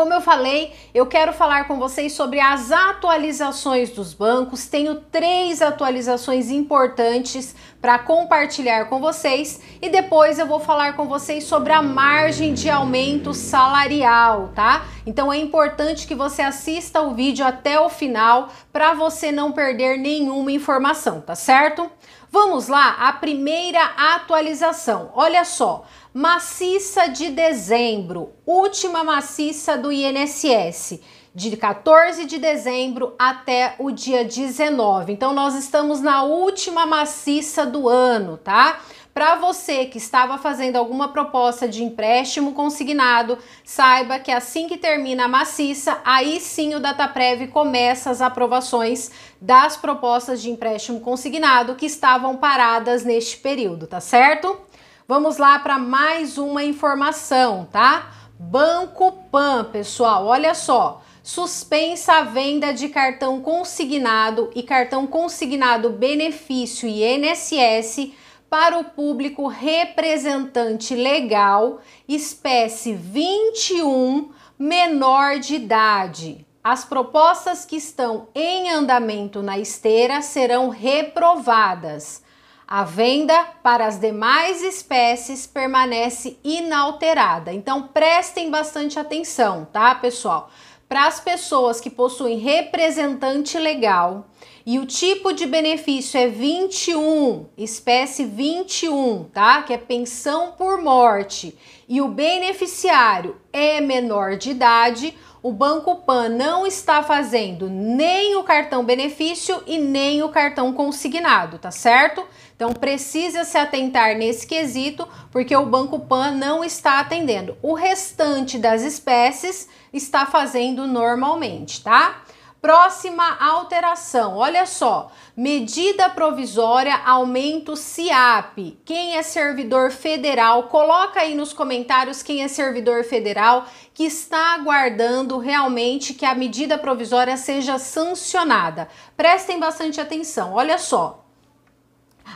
Como eu falei, eu quero falar com vocês sobre as atualizações dos bancos. Tenho três atualizações importantes para compartilhar com vocês e depois eu vou falar com vocês sobre a margem de aumento salarial, tá? Então é importante que você assista o vídeo até o final para você não perder nenhuma informação, tá certo? Vamos lá, a primeira atualização. Olha só, maciça de dezembro, última maciça do INSS de 14 de dezembro até o dia 19. Então, nós estamos na última maciça do ano, tá? Para você que estava fazendo alguma proposta de empréstimo consignado, saiba que assim que termina a maciça, aí sim o Dataprev começa as aprovações das propostas de empréstimo consignado que estavam paradas neste período, tá certo? Vamos lá para mais uma informação, tá? Banco Pan, pessoal, olha só suspensa a venda de cartão consignado e cartão consignado benefício e INSS para o público representante legal, espécie 21, menor de idade. As propostas que estão em andamento na esteira serão reprovadas. A venda para as demais espécies permanece inalterada. Então prestem bastante atenção, tá, pessoal? para as pessoas que possuem representante legal e o tipo de benefício é 21, espécie 21, tá? Que é pensão por morte, e o beneficiário é menor de idade, o Banco Pan não está fazendo nem o cartão benefício e nem o cartão consignado, tá certo? Então precisa se atentar nesse quesito, porque o Banco Pan não está atendendo. O restante das espécies está fazendo normalmente, tá? Próxima alteração, olha só, medida provisória aumento CIAP. Quem é servidor federal, coloca aí nos comentários quem é servidor federal que está aguardando realmente que a medida provisória seja sancionada. Prestem bastante atenção, olha só.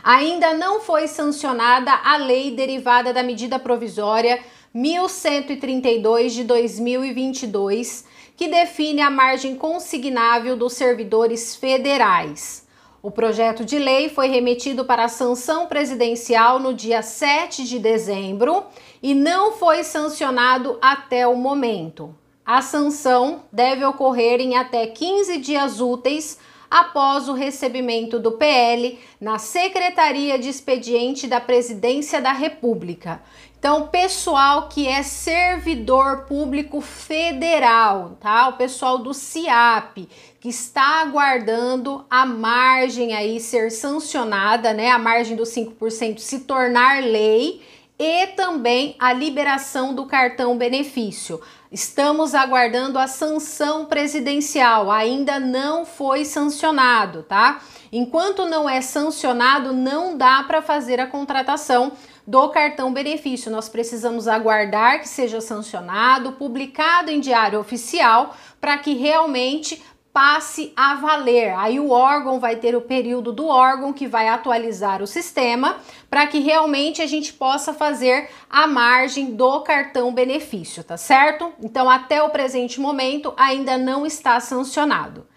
Ainda não foi sancionada a lei derivada da medida provisória 1132 de 2022, que define a margem consignável dos servidores federais. O projeto de lei foi remetido para a sanção presidencial no dia 7 de dezembro e não foi sancionado até o momento. A sanção deve ocorrer em até 15 dias úteis após o recebimento do PL na Secretaria de Expediente da Presidência da República então, pessoal que é servidor público federal, tá? O pessoal do CIAP, que está aguardando a margem aí ser sancionada, né? A margem dos 5% se tornar lei e também a liberação do cartão benefício. Estamos aguardando a sanção presidencial, ainda não foi sancionado, tá? Enquanto não é sancionado, não dá para fazer a contratação do cartão benefício. Nós precisamos aguardar que seja sancionado, publicado em diário oficial, para que realmente passe a valer. Aí o órgão vai ter o período do órgão que vai atualizar o sistema para que realmente a gente possa fazer a margem do cartão benefício, tá certo? Então, até o presente momento ainda não está sancionado.